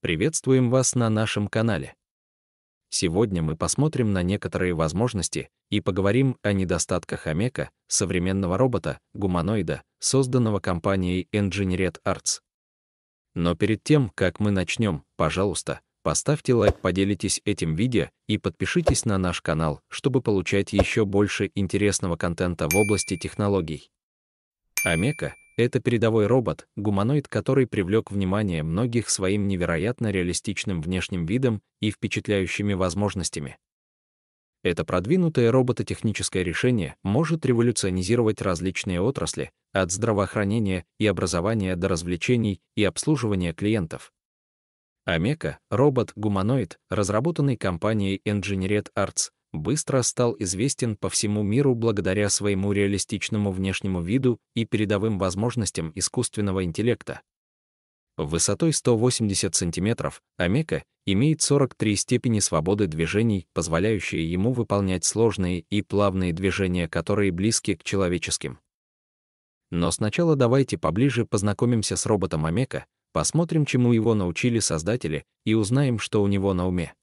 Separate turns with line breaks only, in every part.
Приветствуем вас на нашем канале. Сегодня мы посмотрим на некоторые возможности и поговорим о недостатках Омека, современного робота, гуманоида, созданного компанией Engineered Arts. Но перед тем, как мы начнем, пожалуйста, поставьте лайк, поделитесь этим видео и подпишитесь на наш канал, чтобы получать еще больше интересного контента в области технологий. Омека это передовой робот, гуманоид, который привлек внимание многих своим невероятно реалистичным внешним видом и впечатляющими возможностями. Это продвинутое робототехническое решение может революционизировать различные отрасли, от здравоохранения и образования до развлечений и обслуживания клиентов. Омека — робот-гуманоид, разработанный компанией Engineered Arts, быстро стал известен по всему миру благодаря своему реалистичному внешнему виду и передовым возможностям искусственного интеллекта. Высотой 180 см Омека имеет 43 степени свободы движений, позволяющие ему выполнять сложные и плавные движения, которые близки к человеческим. Но сначала давайте поближе познакомимся с роботом Омека, посмотрим, чему его научили создатели, и узнаем, что у него на уме.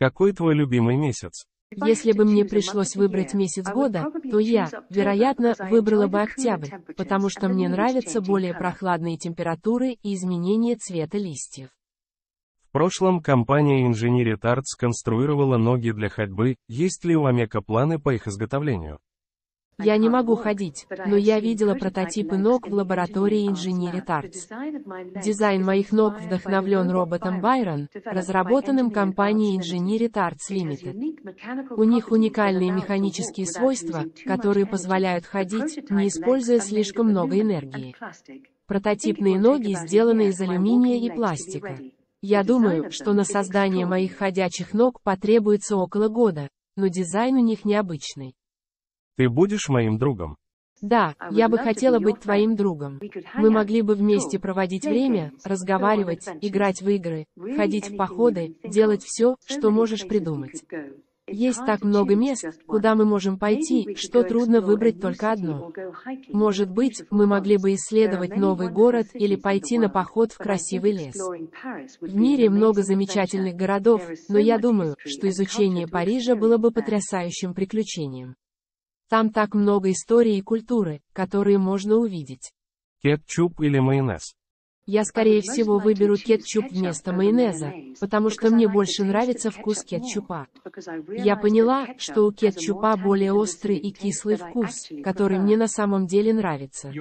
Какой твой любимый месяц?
Если бы мне пришлось выбрать месяц года, то я, вероятно, выбрала бы октябрь, потому что мне нравятся более прохладные температуры и изменение цвета листьев.
В прошлом компания Engineered Arts конструировала ноги для ходьбы, есть ли у Амека планы по их изготовлению?
Я не могу ходить, но я видела прототипы ног в лаборатории инженерия Тартс. Дизайн моих ног вдохновлен роботом Байрон, разработанным компанией инженерия Тартс Limited. У них уникальные механические свойства, которые позволяют ходить, не используя слишком много энергии. Прототипные ноги сделаны из алюминия и пластика. Я думаю, что на создание моих ходячих ног потребуется около года, но дизайн у них необычный.
Ты будешь моим другом?
Да, а я бы хотела быть твоим другом. Мы могли бы вместе проводить время, разговаривать, играть в игры, ходить в походы, делать все, что можешь придумать. Есть так много мест, куда мы можем пойти, что трудно выбрать только одно. Может быть, мы могли бы исследовать новый город или пойти на поход в красивый лес. В мире много замечательных городов, но я думаю, что изучение Парижа было бы потрясающим приключением. Там так много истории и культуры, которые можно увидеть.
Кетчуп или майонез?
Я скорее всего выберу кетчуп вместо майонеза, потому что мне больше нравится вкус кетчупа. Я поняла, что у кетчупа более острый и кислый вкус, который мне на самом деле нравится.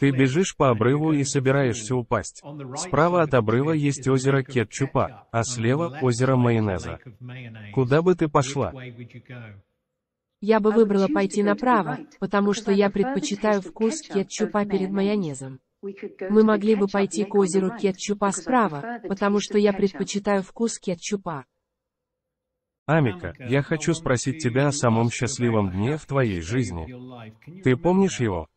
Ты бежишь по обрыву и собираешься упасть. Справа от обрыва есть озеро кетчупа, а слева – озеро майонеза. Куда бы ты пошла?
Я бы выбрала пойти направо, потому что я предпочитаю вкус кетчупа перед майонезом. Мы могли бы пойти к озеру кетчупа справа, потому что я предпочитаю вкус кетчупа.
Амика, я хочу спросить тебя о самом счастливом дне в твоей жизни. Ты помнишь его?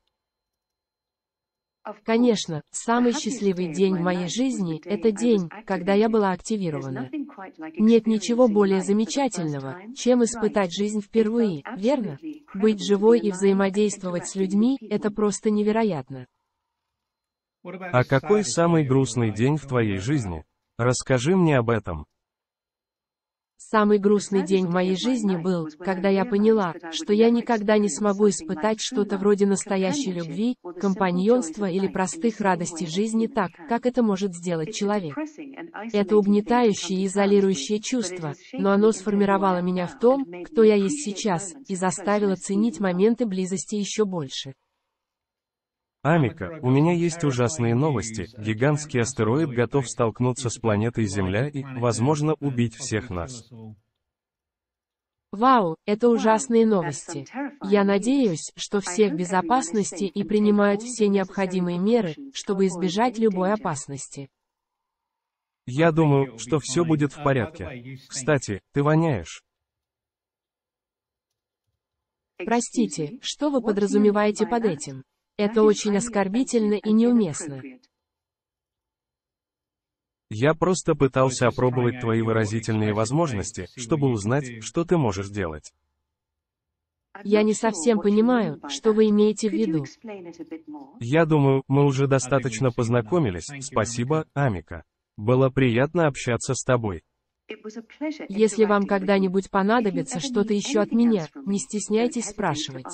Конечно, самый счастливый день в моей жизни – это день, когда я была активирована. Нет ничего более замечательного, чем испытать жизнь впервые, верно? Быть живой и взаимодействовать с людьми – это просто невероятно.
А какой самый грустный день в твоей жизни? Расскажи мне об этом.
Самый грустный день в моей жизни был, когда я поняла, что я никогда не смогу испытать что-то вроде настоящей любви, компаньонства или простых радостей жизни так, как это может сделать человек. Это угнетающее и изолирующее чувство, но оно сформировало меня в том, кто я есть сейчас, и заставило ценить моменты близости еще больше.
Амика, у меня есть ужасные новости. Гигантский астероид готов столкнуться с планетой Земля и, возможно, убить всех нас.
Вау, это ужасные новости. Я надеюсь, что все в безопасности и принимают все необходимые меры, чтобы избежать любой опасности.
Я думаю, что все будет в порядке. Кстати, ты воняешь. Простите, что вы подразумеваете под этим? Это очень
оскорбительно и неуместно.
Я просто пытался опробовать твои выразительные возможности, чтобы узнать, что ты можешь делать.
Я не совсем понимаю, что вы имеете в виду.
Я думаю, мы уже достаточно познакомились. Спасибо, Амика. Было приятно общаться с тобой.
Если вам когда-нибудь понадобится что-то еще от меня, не стесняйтесь спрашивать.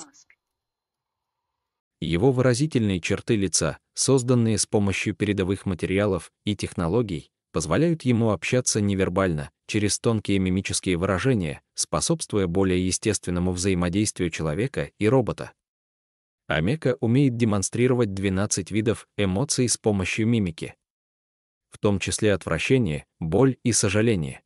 Его выразительные черты лица, созданные с помощью передовых материалов и технологий, позволяют ему общаться невербально, через тонкие мимические выражения, способствуя более естественному взаимодействию человека и робота. Омека умеет демонстрировать 12 видов эмоций с помощью мимики, в том числе отвращение, боль и сожаление.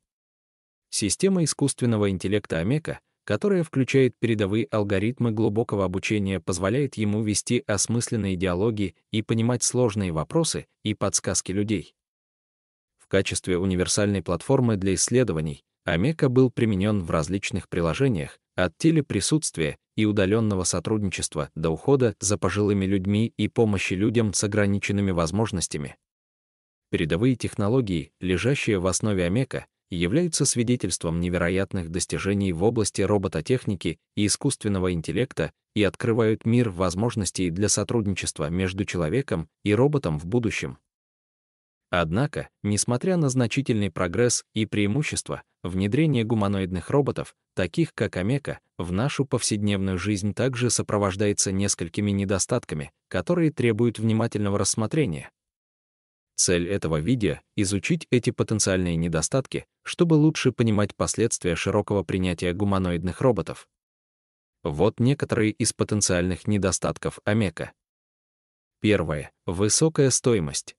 Система искусственного интеллекта Омека — которая включает передовые алгоритмы глубокого обучения, позволяет ему вести осмысленные диалоги и понимать сложные вопросы и подсказки людей. В качестве универсальной платформы для исследований Омека был применен в различных приложениях, от телеприсутствия и удаленного сотрудничества до ухода за пожилыми людьми и помощи людям с ограниченными возможностями. Передовые технологии, лежащие в основе Омека, являются свидетельством невероятных достижений в области робототехники и искусственного интеллекта и открывают мир возможностей для сотрудничества между человеком и роботом в будущем. Однако, несмотря на значительный прогресс и преимущества, внедрение гуманоидных роботов, таких как Омека, в нашу повседневную жизнь также сопровождается несколькими недостатками, которые требуют внимательного рассмотрения, Цель этого видео — изучить эти потенциальные недостатки, чтобы лучше понимать последствия широкого принятия гуманоидных роботов. Вот некоторые из потенциальных недостатков ОМЕКа. Первое. Высокая стоимость.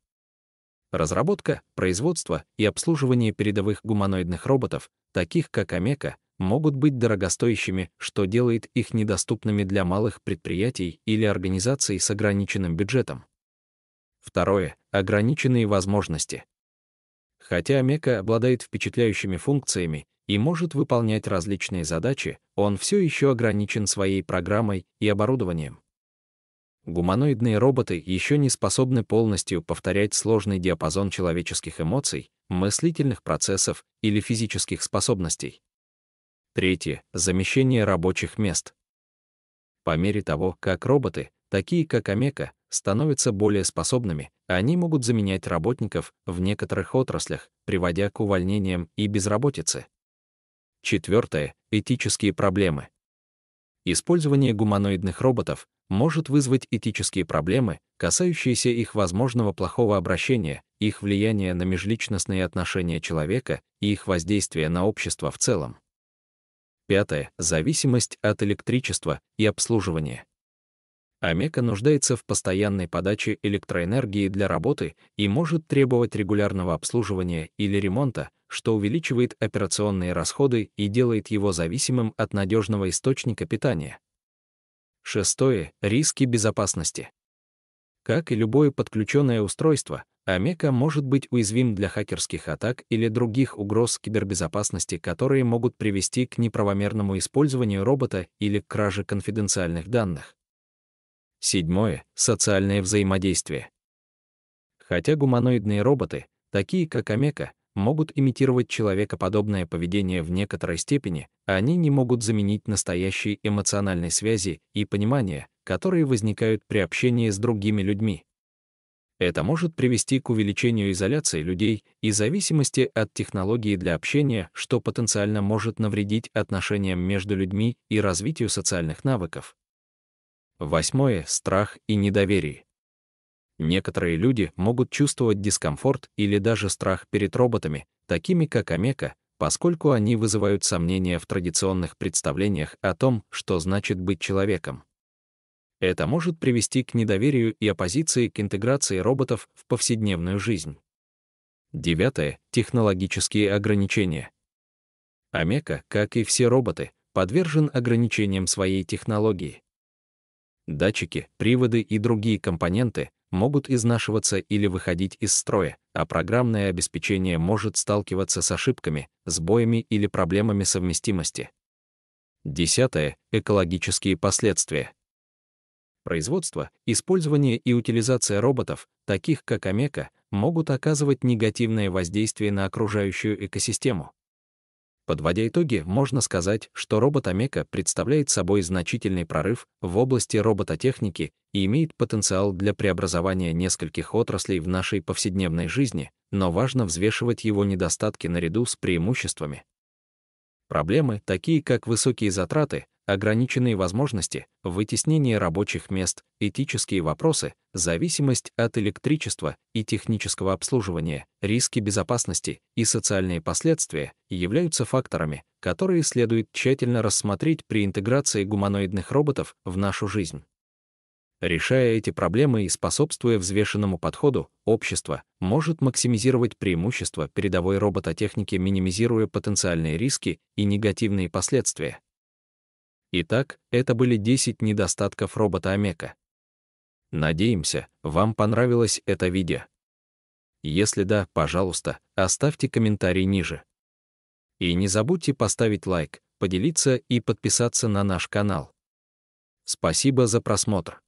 Разработка, производство и обслуживание передовых гуманоидных роботов, таких как Омека, могут быть дорогостоящими, что делает их недоступными для малых предприятий или организаций с ограниченным бюджетом. Второе — ограниченные возможности. Хотя Мека обладает впечатляющими функциями и может выполнять различные задачи, он все еще ограничен своей программой и оборудованием. Гуманоидные роботы еще не способны полностью повторять сложный диапазон человеческих эмоций, мыслительных процессов или физических способностей. Третье — замещение рабочих мест. По мере того, как роботы, такие как Омека, становятся более способными, они могут заменять работников в некоторых отраслях, приводя к увольнениям и безработице. Четвертое — этические проблемы. Использование гуманоидных роботов может вызвать этические проблемы, касающиеся их возможного плохого обращения, их влияния на межличностные отношения человека и их воздействия на общество в целом. Пятое — зависимость от электричества и обслуживания. Омека нуждается в постоянной подаче электроэнергии для работы и может требовать регулярного обслуживания или ремонта, что увеличивает операционные расходы и делает его зависимым от надежного источника питания. Шестое. Риски безопасности. Как и любое подключенное устройство, Омека может быть уязвим для хакерских атак или других угроз кибербезопасности, которые могут привести к неправомерному использованию робота или к краже конфиденциальных данных. Седьмое — социальное взаимодействие. Хотя гуманоидные роботы, такие как Омека, могут имитировать человекоподобное поведение в некоторой степени, они не могут заменить настоящие эмоциональные связи и понимания, которые возникают при общении с другими людьми. Это может привести к увеличению изоляции людей и зависимости от технологии для общения, что потенциально может навредить отношениям между людьми и развитию социальных навыков. Восьмое – страх и недоверие. Некоторые люди могут чувствовать дискомфорт или даже страх перед роботами, такими как Омека, поскольку они вызывают сомнения в традиционных представлениях о том, что значит быть человеком. Это может привести к недоверию и оппозиции к интеграции роботов в повседневную жизнь. Девятое — технологические ограничения. Омека, как и все роботы, подвержен ограничениям своей технологии. Датчики, приводы и другие компоненты могут изнашиваться или выходить из строя, а программное обеспечение может сталкиваться с ошибками, сбоями или проблемами совместимости. Десятое. Экологические последствия. Производство, использование и утилизация роботов, таких как Омека, могут оказывать негативное воздействие на окружающую экосистему. Подводя итоги, можно сказать, что робот Амека представляет собой значительный прорыв в области робототехники и имеет потенциал для преобразования нескольких отраслей в нашей повседневной жизни, но важно взвешивать его недостатки наряду с преимуществами. Проблемы, такие как высокие затраты, ограниченные возможности, вытеснение рабочих мест, этические вопросы, зависимость от электричества и технического обслуживания, риски безопасности и социальные последствия являются факторами, которые следует тщательно рассмотреть при интеграции гуманоидных роботов в нашу жизнь. Решая эти проблемы и способствуя взвешенному подходу, общество может максимизировать преимущества передовой робототехники, минимизируя потенциальные риски и негативные последствия. Итак, это были 10 недостатков робота Омека. Надеемся, вам понравилось это видео. Если да, пожалуйста, оставьте комментарий ниже. И не забудьте поставить лайк, поделиться и подписаться на наш канал. Спасибо за просмотр.